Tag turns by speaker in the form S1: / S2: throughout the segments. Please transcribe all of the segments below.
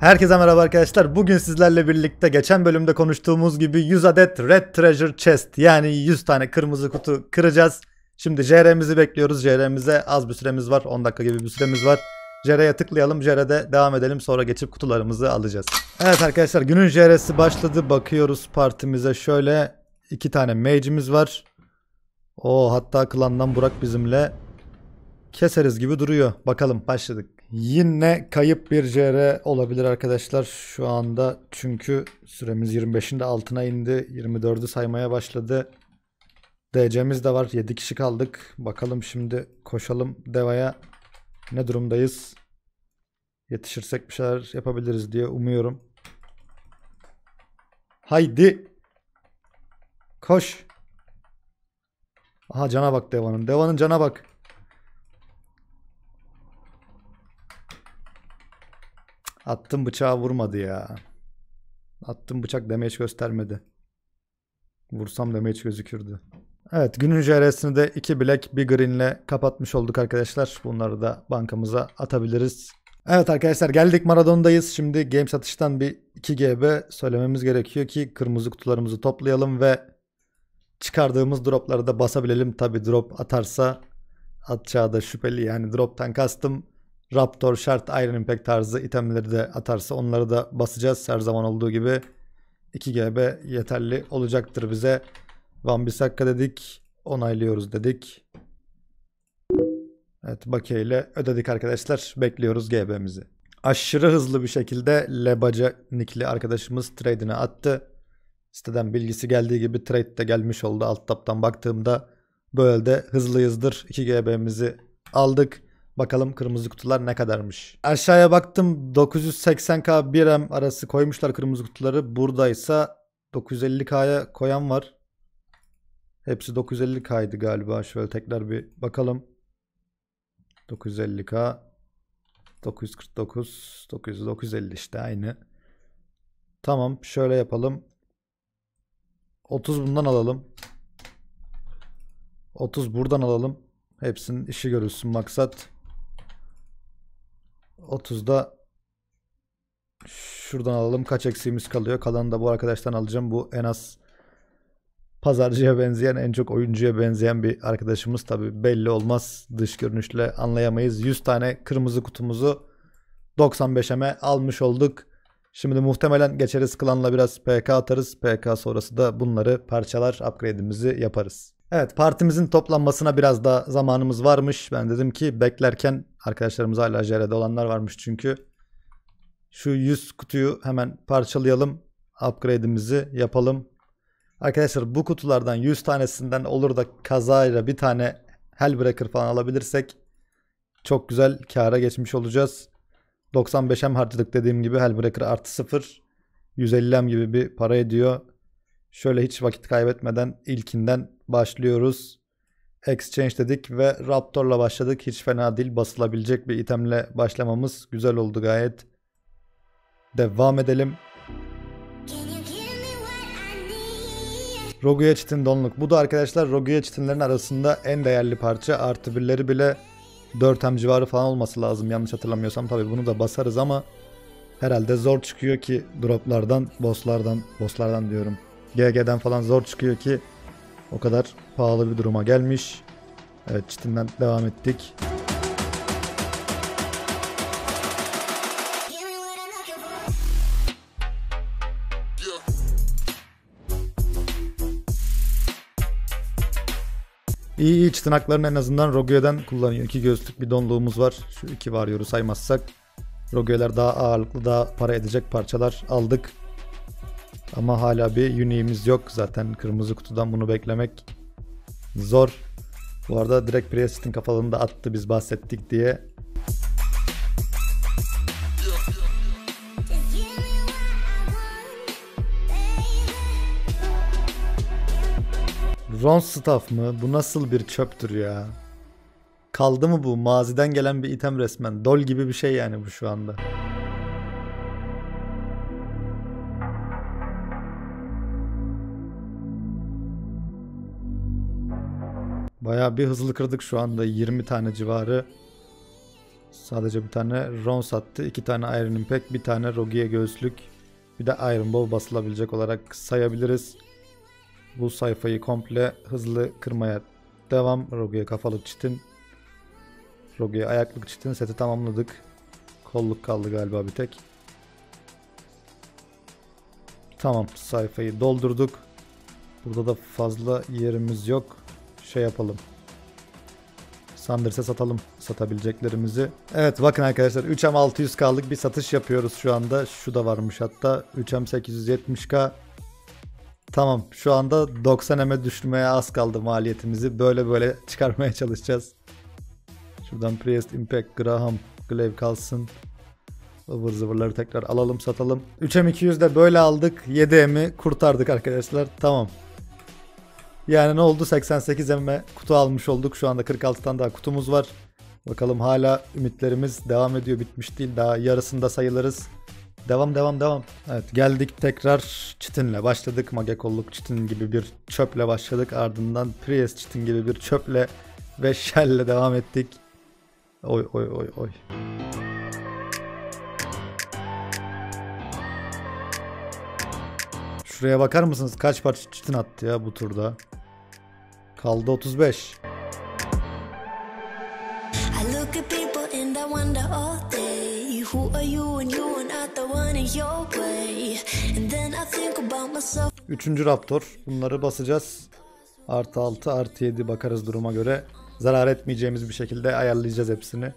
S1: Herkese merhaba arkadaşlar. Bugün sizlerle birlikte geçen bölümde konuştuğumuz gibi 100 adet Red Treasure Chest yani 100 tane kırmızı kutu kıracağız. Şimdi JR'mizi bekliyoruz. JR'mize az bir süremiz var. 10 dakika gibi bir süremiz var. JR'ye tıklayalım. JR'de devam edelim. Sonra geçip kutularımızı alacağız. Evet arkadaşlar günün JR'si başladı. Bakıyoruz partimize şöyle. iki tane mage'imiz var. O hatta klandan Burak bizimle keseriz gibi duruyor. Bakalım başladık. Yine kayıp bir CR olabilir arkadaşlar şu anda. Çünkü süremiz 25'inde altına indi. 24'ü saymaya başladı. DC'miz de var. 7 kişi kaldık. Bakalım şimdi koşalım devaya. Ne durumdayız? Yetişirsek bir şeyler yapabiliriz diye umuyorum. Haydi. Koş. Aha cana bak devanın. Devanın cana bak. Attım bıçağı vurmadı ya. Attım bıçak demeç göstermedi. Vursam demeç gözükürdü. Evet günün ücretini de 2 black bir green ile kapatmış olduk arkadaşlar. Bunları da bankamıza atabiliriz. Evet arkadaşlar geldik Maradon'dayız. Şimdi game satıştan bir 2 GB söylememiz gerekiyor ki kırmızı kutularımızı toplayalım ve çıkardığımız dropları da basabilelim. Tabi drop atarsa atacağı da şüpheli yani droptan kastım Raptor, Shard, Iron Impact tarzı itemleri de atarsa onları da basacağız. Her zaman olduğu gibi 2 GB yeterli olacaktır bize. Van Bissaka dedik. Onaylıyoruz dedik. Evet bakiye ile ödedik arkadaşlar. Bekliyoruz GB'mizi. Aşırı hızlı bir şekilde Lebaca nikli arkadaşımız trade'ine attı. Siteden bilgisi geldiği gibi trade de gelmiş oldu. Alt taptan baktığımda böyle de hızlıyızdır. 2 GB'mizi aldık. Bakalım kırmızı kutular ne kadarmış. Aşağıya baktım 980k 1M arası koymuşlar kırmızı kutuları. Buradaysa 950k'ya koyan var. Hepsi 950k'ydı galiba. Şöyle tekrar bir bakalım. 950k 949 900 950 işte aynı. Tamam şöyle yapalım. 30 bundan alalım. 30 buradan alalım. Hepsinin işi görülsün maksat. 30'da şuradan alalım. Kaç eksiğimiz kalıyor? Kalanı da bu arkadaştan alacağım. Bu en az pazarcıya benzeyen, en çok oyuncuya benzeyen bir arkadaşımız. Tabi belli olmaz. Dış görünüşle anlayamayız. 100 tane kırmızı kutumuzu 95'eme almış olduk. Şimdi muhtemelen geçeriz klanla biraz PK atarız. PK sonrası da bunları parçalar upgrade'imizi yaparız. Evet partimizin toplanmasına biraz daha zamanımız varmış. Ben dedim ki beklerken arkadaşlarımız hala JR'de olanlar varmış çünkü. Şu 100 kutuyu hemen parçalayalım. Upgrade'imizi yapalım. Arkadaşlar bu kutulardan 100 tanesinden olur da kazayla bir tane Hellbreaker falan alabilirsek çok güzel kâra geçmiş olacağız. 95 m harcadık dediğim gibi Hellbreaker artı 0 150 m gibi bir para ediyor. Şöyle hiç vakit kaybetmeden ilkinden başlıyoruz. Exchange dedik ve Raptor'la başladık. Hiç fena değil basılabilecek bir itemle başlamamız güzel oldu gayet. Devam edelim. Rogue Çitin Donluk. Bu da arkadaşlar Rogue Çitinlerin arasında en değerli parça. Artı birleri bile 4M civarı falan olması lazım yanlış hatırlamıyorsam. Tabi bunu da basarız ama herhalde zor çıkıyor ki droplardan, bosslardan, bosslardan diyorum. GG'den falan zor çıkıyor ki o kadar pahalı bir duruma gelmiş. Evet çitinden devam ettik. İyi iyi iç tırnaklarını en azından Rogue'den kullanıyor. İki gözlük bir donluğumuz var. Şu iki var yoru saymazsak. Rogue'ler daha ağırlıklı daha para edecek parçalar aldık. Ama hala bir uniğimiz yok. Zaten kırmızı kutudan bunu beklemek zor. Bu arada direkt Priest'in kafalarını da attı biz bahsettik diye. Ron staff mı? Bu nasıl bir çöptür ya? Kaldı mı bu? Maziden gelen bir item resmen. Dol gibi bir şey yani bu şu anda. Baya bir hızlı kırdık şu anda 20 tane civarı. Sadece bir tane Ron sattı. iki tane Iron Impact, bir tane Rogi'ye göğüslük. Bir de Iron Ball basılabilecek olarak sayabiliriz bu sayfayı komple hızlı kırmaya devam. Rogue'ye kafalı çitin. Rogue'ye ayaklık çitin seti tamamladık. Kolluk kaldı galiba bir tek. Tamam sayfayı doldurduk. Burada da fazla yerimiz yok. Şey yapalım. Sanders'e satalım satabileceklerimizi. Evet bakın arkadaşlar 3M 600 kaldık. bir satış yapıyoruz şu anda. Şu da varmış hatta 3M 870K Tamam şu anda 90M'e düşürmeye az kaldı maliyetimizi. Böyle böyle çıkarmaya çalışacağız. Şuradan Priest, Impact, Graham, Glaive kalsın. Ivır zıvırları tekrar alalım satalım. 3M200 de böyle aldık. 7M'i kurtardık arkadaşlar. Tamam. Yani ne oldu? 88M'e kutu almış olduk. Şu anda 46'tan daha kutumuz var. Bakalım hala ümitlerimiz devam ediyor. Bitmiş değil. Daha yarısında sayılırız. Devam devam devam. Evet geldik tekrar Çitin'le başladık. Magakolluk Çitin gibi bir çöple başladık. Ardından Priest Çitin gibi bir çöple ve Shell'le devam ettik. Oy oy oy oy. Şuraya bakar mısınız kaç parça çitin attı ya bu turda? Kaldı 35. Üçüncü Raptor. Bunları basacağız. Artı 6, artı 7 bakarız duruma göre. Zarar etmeyeceğimiz bir şekilde ayarlayacağız hepsini.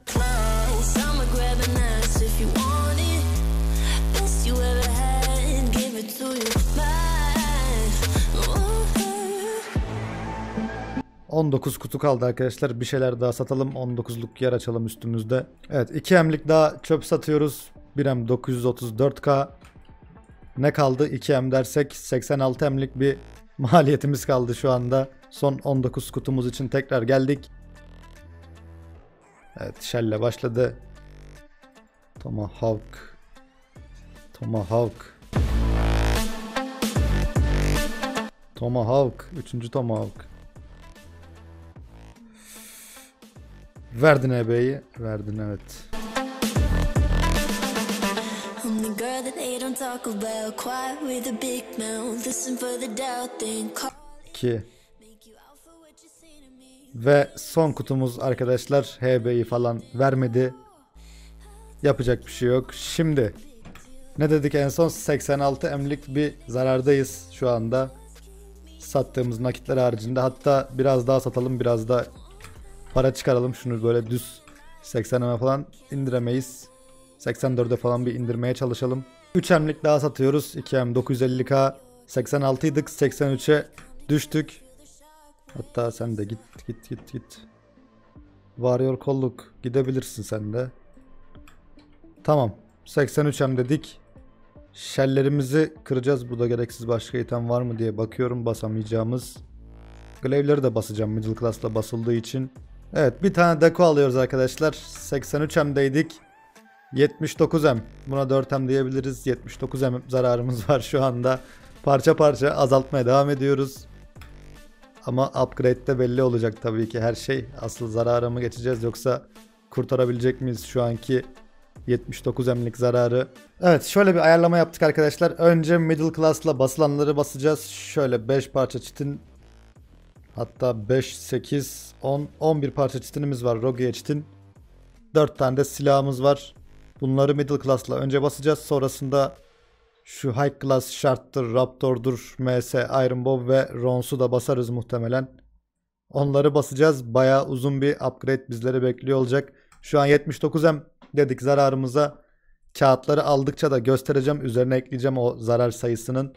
S1: ...19 uh-huh. kutu kaldı arkadaşlar. Bir şeyler daha satalım. 19'luk yer açalım üstümüzde. Evet iki hemlik daha çöp satıyoruz. 1M 934K ne kaldı 2M dersek 86M'lik bir maliyetimiz kaldı şu anda. Son 19 kutumuz için tekrar geldik. Evet Shell'le başladı. Tomahawk. Tomahawk. Tomahawk. Üçüncü Tomahawk. Verdin ebeyi. Verdin evet. girl that they don't talk about. Quiet with a big mouth. Listen for the doubt then call. 2 Ve son kutumuz arkadaşlar HB'yi falan vermedi. Yapacak bir şey yok. Şimdi ne dedik en son 86 emlik bir zarardayız şu anda. Sattığımız nakitler haricinde hatta biraz daha satalım biraz da para çıkaralım şunu böyle düz 80 falan indiremeyiz. 84'e falan bir indirmeye çalışalım. 3 mlik daha satıyoruz. 2 m 950k. 86 83'e düştük. Hatta sen de git git git git. Varıyor kolluk gidebilirsin sen de. Tamam 83 hem dedik. Şellerimizi kıracağız. Burada gereksiz başka item var mı diye bakıyorum basamayacağımız. Glaive'leri de basacağım middle class'la basıldığı için. Evet bir tane deko alıyoruz arkadaşlar. 83 mdeydik 79M. Buna 4M diyebiliriz. 79M zararımız var şu anda. Parça parça azaltmaya devam ediyoruz. Ama upgrade'de belli olacak tabii ki her şey. Asıl zarara mı geçeceğiz yoksa kurtarabilecek miyiz şu anki 79 emlik zararı. Evet şöyle bir ayarlama yaptık arkadaşlar. Önce middle class'la basılanları basacağız. Şöyle 5 parça çitin hatta 5, 8, 10, 11 parça çitinimiz var Rogue çitin. 4 tane de silahımız var. Bunları middle class'la önce basacağız. Sonrasında şu high class şarttır, Raptor'dur, MS, Iron Bow ve Rons'u da basarız muhtemelen. Onları basacağız. Bayağı uzun bir upgrade bizleri bekliyor olacak. Şu an 79M dedik zararımıza. Kağıtları aldıkça da göstereceğim. Üzerine ekleyeceğim o zarar sayısının.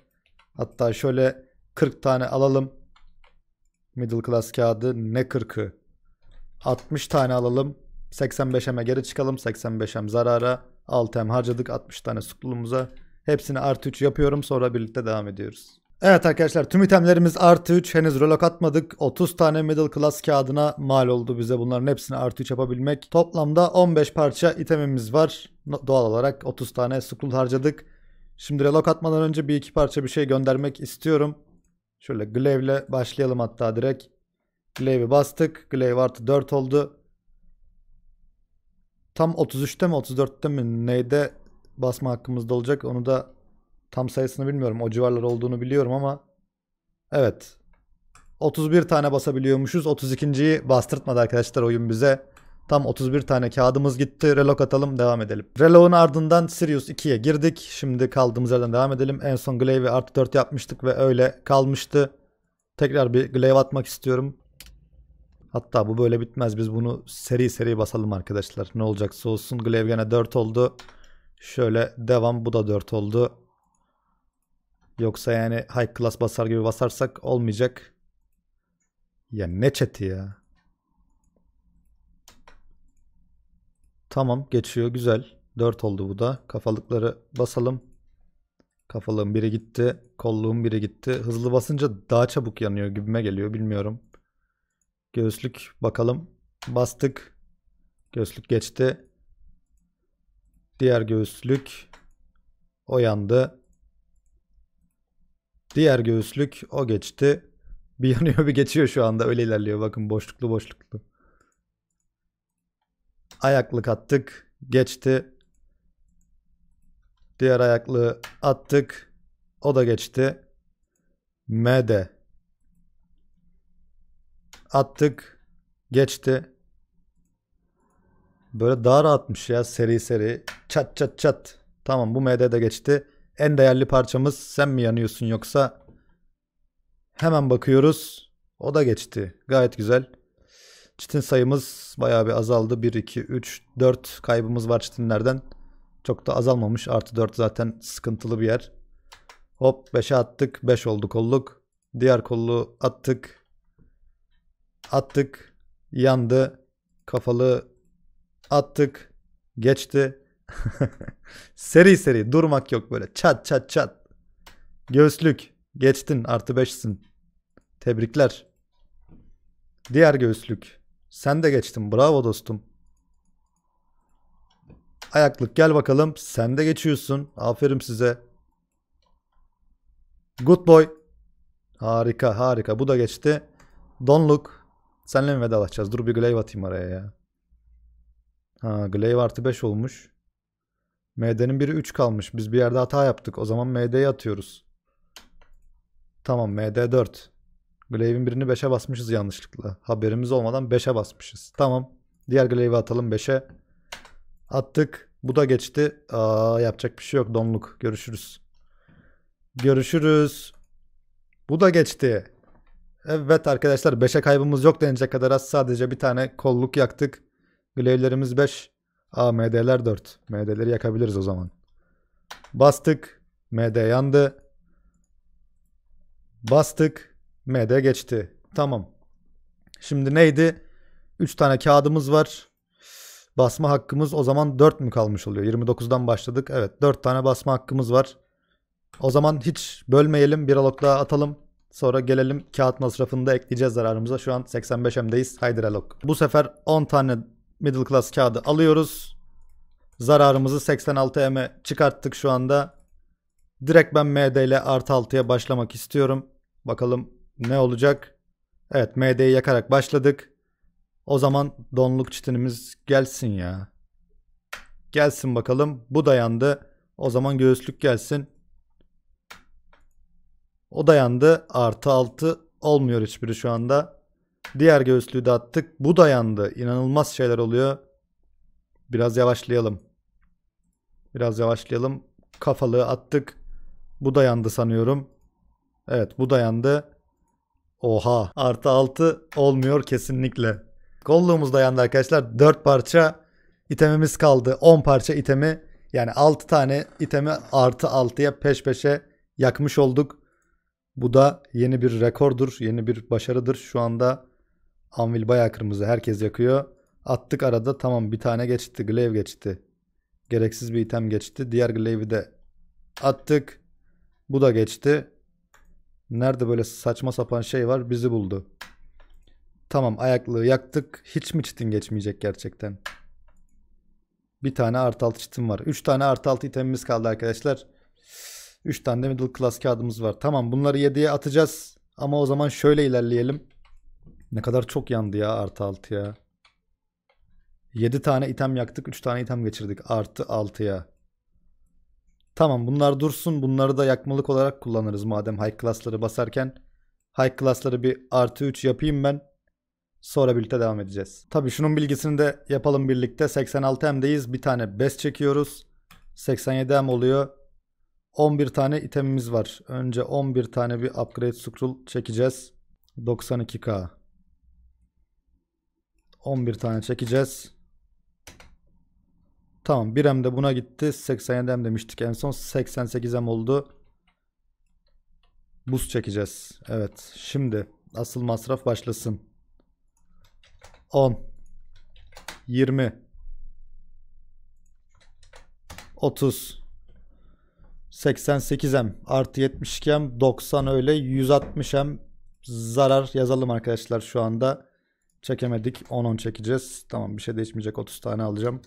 S1: Hatta şöyle 40 tane alalım. Middle class kağıdı ne 40'ı? 60 tane alalım. 85M'e geri çıkalım. 85M zarara. 6M harcadık 60 tane sukluğumuza. Hepsini artı 3 yapıyorum sonra birlikte devam ediyoruz. Evet arkadaşlar tüm itemlerimiz artı 3 henüz relok atmadık. 30 tane middle class kağıdına mal oldu bize bunların hepsini artı 3 yapabilmek. Toplamda 15 parça itemimiz var. Doğal olarak 30 tane skull harcadık. Şimdi relok atmadan önce bir iki parça bir şey göndermek istiyorum. Şöyle glaive ile başlayalım hatta direkt. Glaive'i bastık. Glaive artı 4 oldu tam 33'te mi 34'te mi neyde basma hakkımızda olacak onu da tam sayısını bilmiyorum. O civarlar olduğunu biliyorum ama evet 31 tane basabiliyormuşuz. 32.yi bastırtmadı arkadaşlar oyun bize. Tam 31 tane kağıdımız gitti. Relok atalım devam edelim. Relok'un ardından Sirius 2'ye girdik. Şimdi kaldığımız yerden devam edelim. En son Glaive'i artı 4 yapmıştık ve öyle kalmıştı. Tekrar bir Glaive atmak istiyorum. Hatta bu böyle bitmez. Biz bunu seri seri basalım arkadaşlar. Ne olacaksa olsun. Glaive 4 oldu. Şöyle devam. Bu da 4 oldu. Yoksa yani high class basar gibi basarsak olmayacak. Ya ne chat'i ya. Tamam geçiyor. Güzel. 4 oldu bu da. Kafalıkları basalım. Kafalığın biri gitti. Kolluğun biri gitti. Hızlı basınca daha çabuk yanıyor gibime geliyor. Bilmiyorum. Göğüslük bakalım. Bastık. Göğüslük geçti. Diğer göğüslük o yandı. Diğer göğüslük o geçti. Bir yanıyor bir geçiyor şu anda öyle ilerliyor. Bakın boşluklu boşluklu. Ayaklık attık. Geçti. Diğer ayaklığı attık. O da geçti. M Attık. Geçti. Böyle daha rahatmış ya seri seri. Çat çat çat. Tamam bu MD geçti. En değerli parçamız sen mi yanıyorsun yoksa? Hemen bakıyoruz. O da geçti. Gayet güzel. Çitin sayımız bayağı bir azaldı. 1, 2, 3, 4 kaybımız var çitinlerden. Çok da azalmamış. Artı 4 zaten sıkıntılı bir yer. Hop 5'e attık. 5 oldu kolluk. Diğer kollu attık attık yandı kafalı attık geçti seri seri durmak yok böyle çat çat çat göğüslük geçtin artı beşsin tebrikler diğer göğüslük sen de geçtin bravo dostum ayaklık gel bakalım sen de geçiyorsun aferin size good boy harika harika bu da geçti donluk Senle mi vedalaşacağız? Dur bir glaive atayım araya ya. Ha glaive artı 5 olmuş. MD'nin biri 3 kalmış. Biz bir yerde hata yaptık. O zaman MD'yi atıyoruz. Tamam MD 4. Glaive'in birini 5'e basmışız yanlışlıkla. Haberimiz olmadan 5'e basmışız. Tamam. Diğer glaive'i atalım 5'e. Attık. Bu da geçti. Aa, yapacak bir şey yok. Donluk. Görüşürüz. Görüşürüz. Bu da geçti. Evet arkadaşlar 5'e kaybımız yok denecek kadar az. Sadece bir tane kolluk yaktık. Glaive'lerimiz 5. Aa MD'ler 4. MD'leri yakabiliriz o zaman. Bastık. MD yandı. Bastık. MD geçti. Tamam. Şimdi neydi? 3 tane kağıdımız var. Basma hakkımız o zaman 4 mü kalmış oluyor? 29'dan başladık. Evet 4 tane basma hakkımız var. O zaman hiç bölmeyelim. Bir alok daha atalım. Sonra gelelim kağıt masrafını da ekleyeceğiz zararımıza. Şu an 85M'deyiz. Haydi relog. Bu sefer 10 tane middle class kağıdı alıyoruz. Zararımızı 86M'e çıkarttık şu anda. Direkt ben MD ile artı 6'ya başlamak istiyorum. Bakalım ne olacak. Evet MD'yi yakarak başladık. O zaman donluk çitinimiz gelsin ya. Gelsin bakalım. Bu dayandı. O zaman göğüslük gelsin. O dayandı. Artı 6 olmuyor hiçbiri şu anda. Diğer göğüslüğü de attık. Bu dayandı. İnanılmaz şeyler oluyor. Biraz yavaşlayalım. Biraz yavaşlayalım. Kafalığı attık. Bu dayandı sanıyorum. Evet bu dayandı. Oha artı 6 olmuyor kesinlikle. Kolluğumuz dayandı arkadaşlar. 4 parça itemimiz kaldı. 10 parça itemi yani 6 tane itemi artı 6'ya peş peşe yakmış olduk. Bu da yeni bir rekordur, yeni bir başarıdır. Şu anda Anvil bayağı kırmızı. Herkes yakıyor. Attık arada tamam bir tane geçti. Glaive geçti. Gereksiz bir item geçti. Diğer Glaive'i de attık. Bu da geçti. Nerede böyle saçma sapan şey var bizi buldu. Tamam ayaklığı yaktık. Hiç mi çitin geçmeyecek gerçekten? Bir tane artı altı çitim var. Üç tane artı altı itemimiz kaldı arkadaşlar. 3 tane de middle class kağıdımız var. Tamam bunları 7'ye atacağız. Ama o zaman şöyle ilerleyelim. Ne kadar çok yandı ya artı ya. 7 tane item yaktık. 3 tane item geçirdik. Artı 6'ya. Tamam bunlar dursun. Bunları da yakmalık olarak kullanırız madem high class'ları basarken. High class'ları bir artı 3 yapayım ben. Sonra birlikte devam edeceğiz. Tabii şunun bilgisini de yapalım birlikte. 86M'deyiz. Bir tane best çekiyoruz. 87M oluyor. 11 tane itemimiz var. Önce 11 tane bir upgrade scroll çekeceğiz. 92k. 11 tane çekeceğiz. Tamam 1M de buna gitti. 87M demiştik en son. 88M oldu. Buz çekeceğiz. Evet. Şimdi asıl masraf başlasın. 10 20 30 88M artı 72M 90 öyle 160M zarar yazalım arkadaşlar şu anda. Çekemedik 10-10 çekeceğiz. Tamam bir şey değişmeyecek 30 tane alacağım.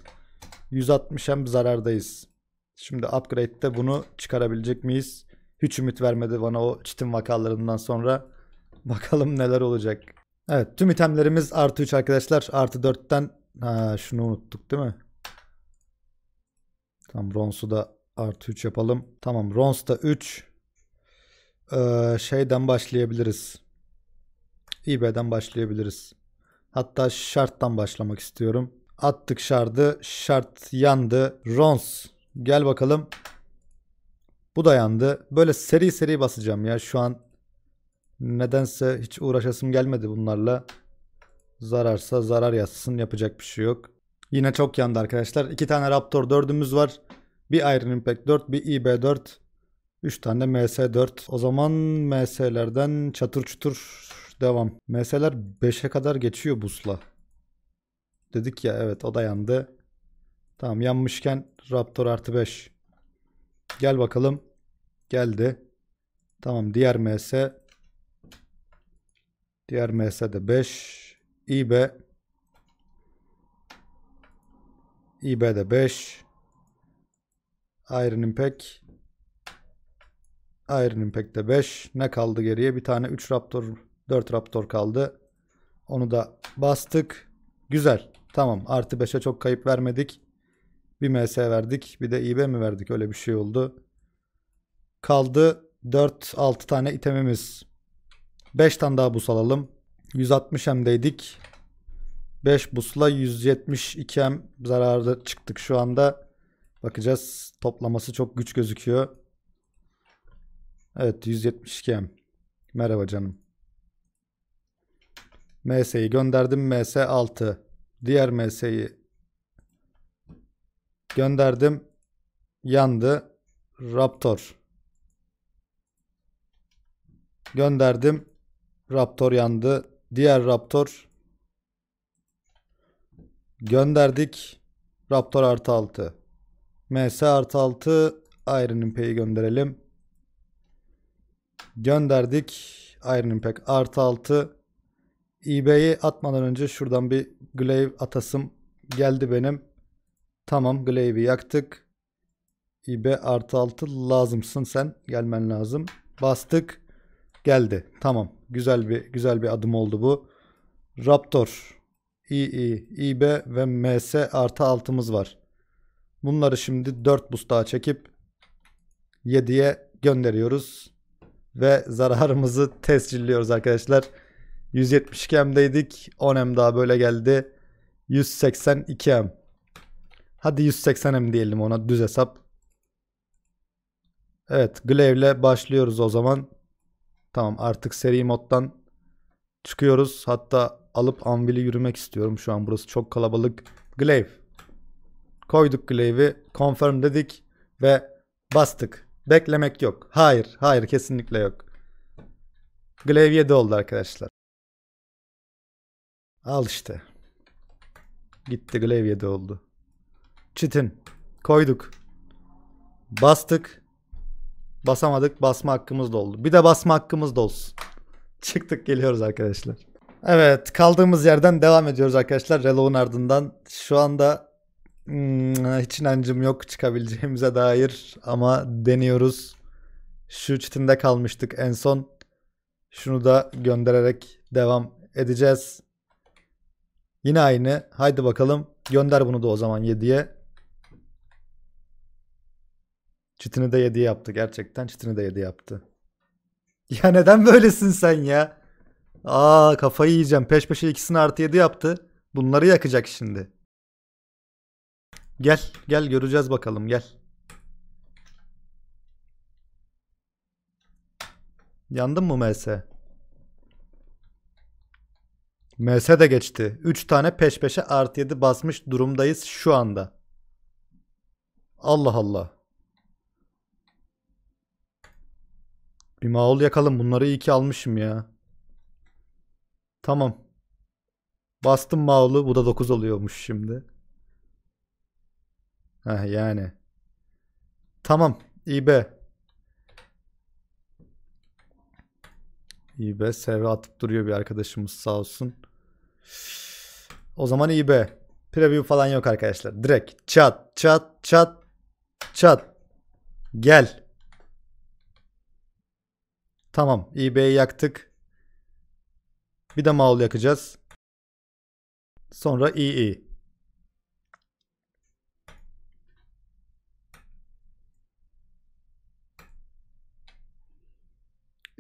S1: 160M zarardayız. Şimdi upgrade'de bunu çıkarabilecek miyiz? Hiç ümit vermedi bana o çitin vakalarından sonra. Bakalım neler olacak. Evet tüm itemlerimiz artı 3 arkadaşlar. Artı 4'ten ha, şunu unuttuk değil mi? Tam bronzu da artı 3 yapalım. Tamam Rons da 3. Ee, şeyden başlayabiliriz. İB'den e başlayabiliriz. Hatta şarttan başlamak istiyorum. Attık şardı. Şart yandı. Rons gel bakalım. Bu da yandı. Böyle seri seri basacağım ya. Şu an nedense hiç uğraşasım gelmedi bunlarla. Zararsa zarar yazsın. Yapacak bir şey yok. Yine çok yandı arkadaşlar. İki tane Raptor dördümüz var. Bir Iron Impact 4, bir IB4, e 3 tane MS4. O zaman MS'lerden çatır çutur devam. MS'ler 5'e kadar geçiyor busla. Dedik ya evet o da yandı. Tamam yanmışken Raptor artı 5. Gel bakalım. Geldi. Tamam diğer MS. Diğer MS de 5. İB. İB de 5. Iron Impact. Iron Impact'te 5. Ne kaldı geriye? Bir tane 3 Raptor, 4 Raptor kaldı. Onu da bastık. Güzel. Tamam. Artı 5'e çok kayıp vermedik. Bir MS verdik. Bir de IB mi verdik? Öyle bir şey oldu. Kaldı 4-6 tane itemimiz. 5 tane daha bus alalım. 160 M'deydik. 5 busla 172 M zararda çıktık şu anda. Bakacağız. Toplaması çok güç gözüküyor. Evet 172 M. Merhaba canım. MS'yi gönderdim. MS 6. Diğer MS'yi gönderdim. Yandı. Raptor. Gönderdim. Raptor yandı. Diğer Raptor gönderdik. Raptor artı 6. MS artı 6 Iron Impac'i gönderelim. Gönderdik. Iron Impact artı 6. eBay'i atmadan önce şuradan bir Glaive atasım geldi benim. Tamam Glaive'i yaktık. eBay artı 6 lazımsın sen. Gelmen lazım. Bastık. Geldi. Tamam. Güzel bir güzel bir adım oldu bu. Raptor. II, IB ve MS artı altımız var. Bunları şimdi 4 bustağa çekip 7'ye gönderiyoruz. Ve zararımızı tescilliyoruz arkadaşlar. 172 M'deydik. 10 M daha böyle geldi. 182 M. Hadi 180 M diyelim ona düz hesap. Evet ile başlıyoruz o zaman. Tamam artık seri moddan çıkıyoruz. Hatta alıp Anvil'i yürümek istiyorum şu an. Burası çok kalabalık. Glaive. Koyduk clave'i confirm dedik ve bastık. Beklemek yok. Hayır, hayır kesinlikle yok. Glaive 7 oldu arkadaşlar. Al işte. Gitti Glaive 7 oldu. Çitin. Koyduk. Bastık. Basamadık. Basma hakkımız da oldu. Bir de basma hakkımız da olsun. Çıktık geliyoruz arkadaşlar. Evet kaldığımız yerden devam ediyoruz arkadaşlar. Relo'un ardından. Şu anda Hmm, hiç inancım yok çıkabileceğimize dair ama deniyoruz. Şu çitinde kalmıştık en son. Şunu da göndererek devam edeceğiz. Yine aynı. Haydi bakalım. Gönder bunu da o zaman 7'ye. Çitini de 7 yaptı gerçekten. Çitini de 7 yaptı. Ya neden böylesin sen ya? Aa kafayı yiyeceğim. Peş peşe ikisini artı 7 yaptı. Bunları yakacak şimdi. Gel gel göreceğiz bakalım gel. Yandın mı MS? MS de geçti. 3 tane peş peşe artı 7 basmış durumdayız şu anda. Allah Allah. Bir maul yakalım. Bunları iyi ki almışım ya. Tamam. Bastım maulu. Bu da 9 oluyormuş şimdi. Heh, yani. Tamam. İB. İB CV atıp duruyor bir arkadaşımız sağ olsun. O zaman İB. Preview falan yok arkadaşlar. Direkt çat çat çat çat. Gel. Tamam. İB'yi yaktık. Bir de maul yakacağız. Sonra İİ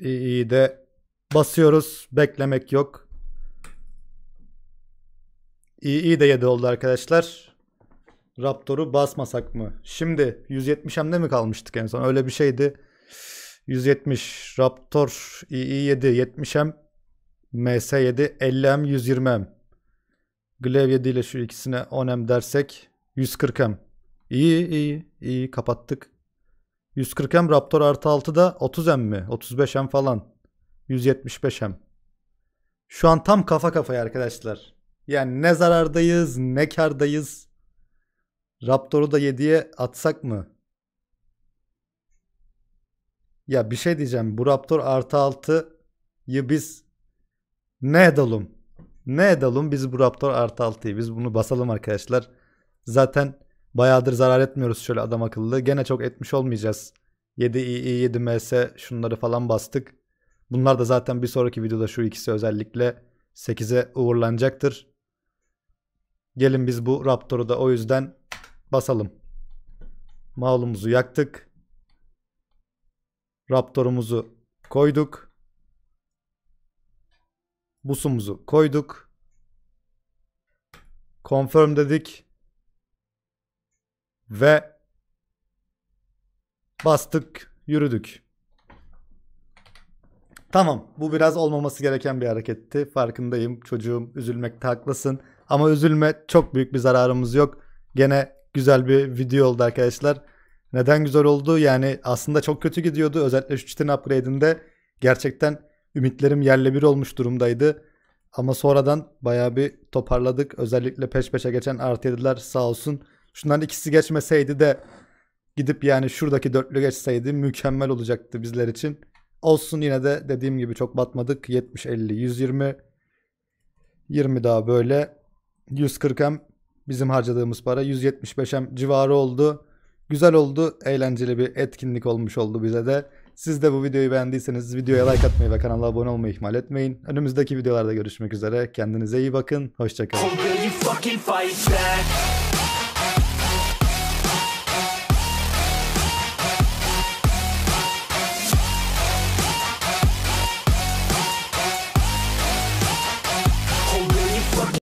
S1: İyi, iyi de basıyoruz. Beklemek yok. İyi, iyi de 7 oldu arkadaşlar. Raptor'u basmasak mı? Şimdi 170 hemde mi kalmıştık en son? Öyle bir şeydi. 170 Raptor II7 70M MS7 50M 120M Glev 7 ile şu ikisine 10M dersek 140M. İyi iyi iyi kapattık. 140M Raptor artı 6 da 30M mi? 35M falan. 175M. Şu an tam kafa kafaya arkadaşlar. Yani ne zarardayız ne kardayız. Raptor'u da 7'ye atsak mı? Ya bir şey diyeceğim. Bu Raptor artı 6'yı biz ne edelim? Ne edelim biz bu Raptor artı 6'yı? Biz bunu basalım arkadaşlar. Zaten Bayağıdır zarar etmiyoruz şöyle adam akıllı. Gene çok etmiş olmayacağız. 7 II, 7 MS şunları falan bastık. Bunlar da zaten bir sonraki videoda şu ikisi özellikle 8'e uğurlanacaktır. Gelin biz bu Raptor'u da o yüzden basalım. Maulumuzu yaktık. Raptor'umuzu koyduk. Busumuzu koyduk. Confirm dedik. Ve bastık, yürüdük. Tamam bu biraz olmaması gereken bir hareketti. Farkındayım çocuğum üzülmekte haklısın. Ama üzülme çok büyük bir zararımız yok. Gene güzel bir video oldu arkadaşlar. Neden güzel oldu? Yani aslında çok kötü gidiyordu. Özellikle şu çitin upgrade'inde gerçekten ümitlerim yerle bir olmuş durumdaydı. Ama sonradan baya bir toparladık. Özellikle peş peşe geçen artı sağ olsun Şundan ikisi geçmeseydi de gidip yani şuradaki dörtlü geçseydi mükemmel olacaktı bizler için. Olsun yine de dediğim gibi çok batmadık. 70 50 120 20 daha böyle 140M bizim harcadığımız para 175M civarı oldu. Güzel oldu. Eğlenceli bir etkinlik olmuş oldu bize de. Siz de bu videoyu beğendiyseniz videoya like atmayı ve kanala abone olmayı ihmal etmeyin. Önümüzdeki videolarda görüşmek üzere. Kendinize iyi bakın. Hoşçakalın.